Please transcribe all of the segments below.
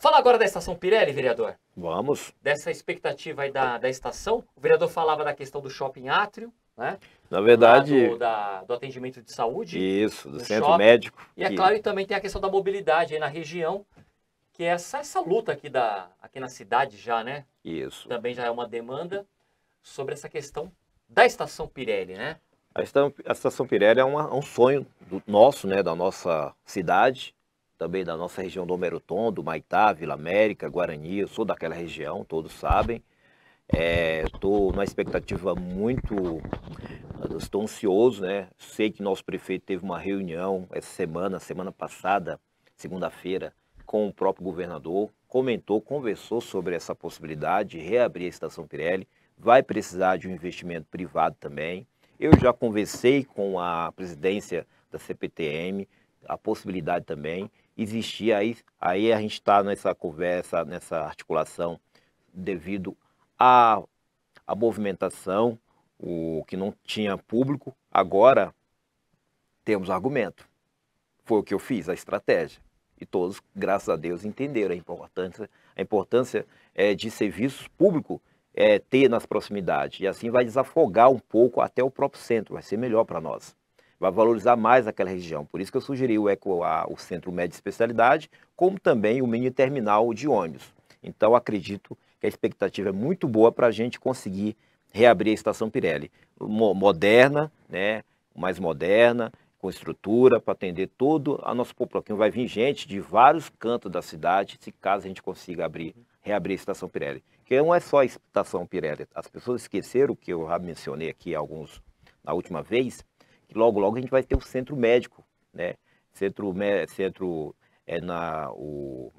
Fala agora da estação Pirelli, vereador. Vamos. Dessa expectativa aí da, da estação. O vereador falava da questão do shopping átrio, né? Na verdade. Do, da, do atendimento de saúde. Isso, do centro shopping. médico. E é que... é claro, e também tem a questão da mobilidade aí na região, que é essa, essa luta aqui, da, aqui na cidade já, né? Isso. Também já é uma demanda sobre essa questão da estação Pirelli, né? A estação, a estação Pirelli é uma, um sonho do, nosso, né? Da nossa cidade também da nossa região do Homeroton, do Maitá, Vila América, Guarani, eu sou daquela região, todos sabem. Estou é, numa expectativa muito. Estou ansioso, né? Sei que nosso prefeito teve uma reunião essa semana, semana passada, segunda-feira, com o próprio governador. Comentou, conversou sobre essa possibilidade de reabrir a estação Pirelli. Vai precisar de um investimento privado também. Eu já conversei com a presidência da CPTM, a possibilidade também existia aí, aí a gente está nessa conversa, nessa articulação devido à, movimentação, o que não tinha público, agora temos argumento. Foi o que eu fiz, a estratégia. E todos, graças a Deus, entenderam a importância, a importância é, de serviços públicos é, ter nas proximidades. E assim vai desafogar um pouco até o próprio centro, vai ser melhor para nós vai valorizar mais aquela região. Por isso que eu sugeri o, Eco, a, o Centro Médio de Especialidade, como também o mini terminal de ônibus. Então, acredito que a expectativa é muito boa para a gente conseguir reabrir a estação Pirelli. Mo moderna, né? mais moderna, com estrutura para atender todo a nosso população. Vai vir gente de vários cantos da cidade, se caso a gente consiga abrir, reabrir a estação Pirelli. Que não é só a estação Pirelli. As pessoas esqueceram que eu já mencionei aqui alguns na última vez, logo, logo a gente vai ter o centro médico, né? Centro, centro é na o,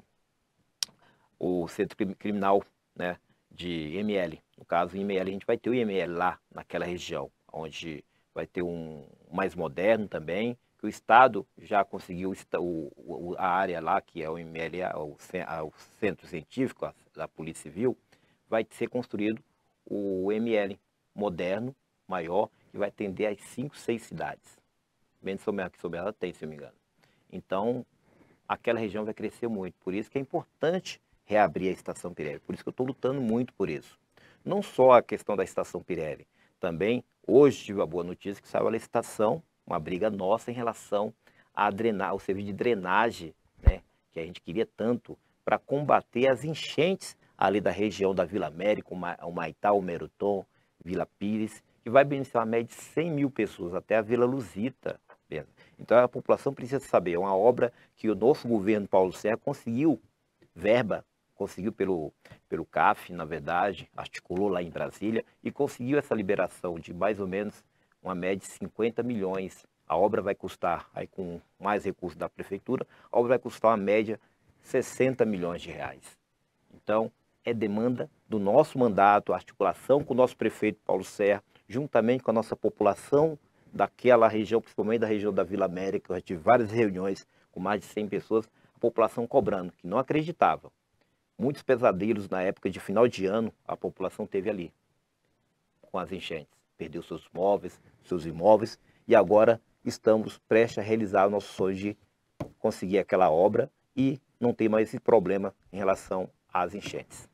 o centro criminal, né? De ML. No caso, ML a gente vai ter o IML lá naquela região, onde vai ter um mais moderno também, que o Estado já conseguiu o, a área lá, que é o ML o, Centro Científico da Polícia Civil, vai ser construído o ML moderno, maior, que vai atender as cinco, seis cidades. Bento que Soberaba tem, se eu me engano. Então, aquela região vai crescer muito. Por isso que é importante reabrir a estação Pirelli. Por isso que eu estou lutando muito por isso. Não só a questão da estação Pirelli. também hoje tive a boa notícia que saiu a licitação, uma briga nossa em relação a drenar, o serviço de drenagem, né, que a gente queria tanto para combater as enchentes ali da região da Vila América, o Maitá, o Meruton, Vila Pires, que vai beneficiar a média de 100 mil pessoas, até a Vila Luzita. Então a população precisa saber, é uma obra que o nosso governo Paulo Serra conseguiu verba, conseguiu pelo, pelo CAF, na verdade, articulou lá em Brasília e conseguiu essa liberação de mais ou menos uma média de 50 milhões. A obra vai custar, aí com mais recursos da prefeitura, a obra vai custar uma média 60 milhões de reais. Então, é demanda do nosso mandato, articulação com o nosso prefeito Paulo Serra, juntamente com a nossa população daquela região, principalmente da região da Vila América, eu já tive várias reuniões com mais de 100 pessoas, a população cobrando, que não acreditava. Muitos pesadelos na época de final de ano a população teve ali, com as enchentes. Perdeu seus móveis, seus imóveis, e agora estamos prestes a realizar o nosso sonho de conseguir aquela obra e não ter mais esse problema em relação às enchentes.